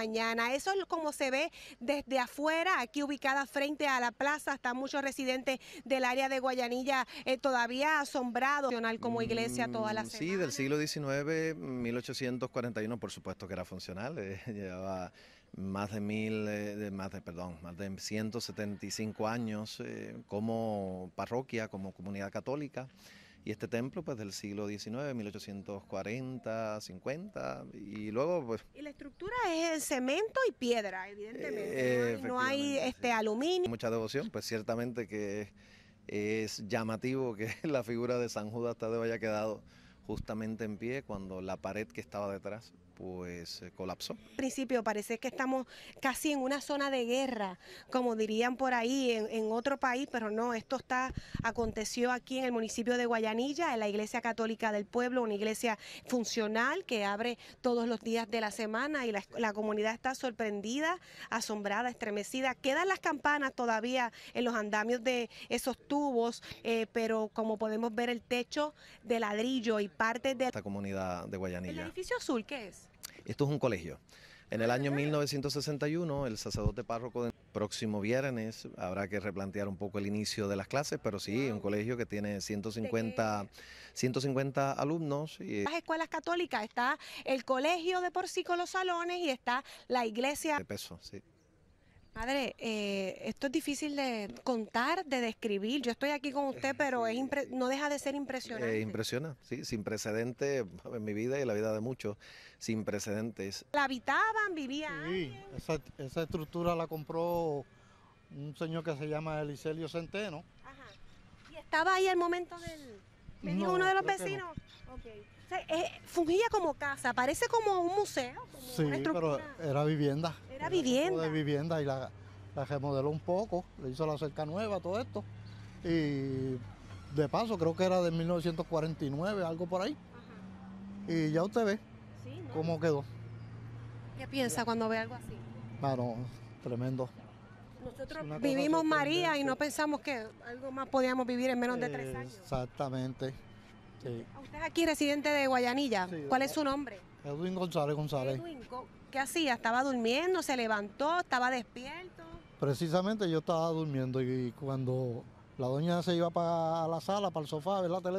Eso es como se ve desde afuera, aquí ubicada frente a la plaza. Están muchos residentes del área de Guayanilla eh, todavía asombrados como iglesia toda la semana. Mm, sí, del siglo XIX, 1841, por supuesto que era funcional. Eh, llevaba más de mil, eh, más de, perdón, más de 175 años como parroquia, como comunidad católica. Y este templo, pues del siglo XIX, 1840, 50, y luego, pues. Y la estructura es cemento y piedra, evidentemente. no hay, este aluminio. Mucha devoción, pues ciertamente que es llamativo que la figura de San Judas Tadeo haya quedado justamente en pie cuando la pared que estaba detrás pues eh, colapsó. Al principio parece que estamos casi en una zona de guerra, como dirían por ahí en, otro país, pero no, esto está aconteció aquí en el municipio de Guayanilla, en la Iglesia Católica del Pueblo, una iglesia funcional que abre todos los días de la semana y la, comunidad está sorprendida, asombrada, estremecida. Quedan las campanas todavía en los andamios de esos tubos, eh, pero como podemos ver el techo de ladrillo y parte de esta comunidad de Guayanilla. ¿El edificio azul qué es? Esto es un colegio. En el año 1961, el sacerdote párroco del próximo viernes habrá que replantear un poco el inicio de las clases, pero sí, un colegio que tiene 150, 150 alumnos. Y... Las escuelas católicas, está el colegio de por sí con los salones y está la iglesia. De peso, sí. Padre, eh, esto es difícil de contar, de describir. Yo estoy aquí con usted, eh, pero es no deja de ser impresionante. Eh, impresiona, sí, sin precedentes en mi vida y la vida de muchos, sin precedentes. ¿La habitaban, vivían? Sí, esa, estructura la compró un señor que se llama Eliselio Centeno. Ajá. ¿Y estaba ahí el momento del...? Me dijo uno de los vecinos. Eh, fungía como casa, parece como un museo. sí, pero era vivienda vivienda. De vivienda y la, remodeló un poco, le hizo la cerca nueva, todo esto. Y de paso, creo que era de 1949, algo por ahí. Y ya usted ve cómo quedó. ¿Qué piensa cuando ve algo así? Bueno, tremendo. Nosotros vivimos María y no pensamos que algo más podíamos vivir en menos de tres años. Exactamente. Usted aquí residente de Guayanilla. ¿Cuál es su nombre? Edwin González González. Edwin, ¿Qué hacía? ¿Estaba durmiendo? ¿Se levantó? ¿Estaba despierto? Precisamente yo estaba durmiendo y cuando la doña se iba para la sala, para el sofá, a ver la tele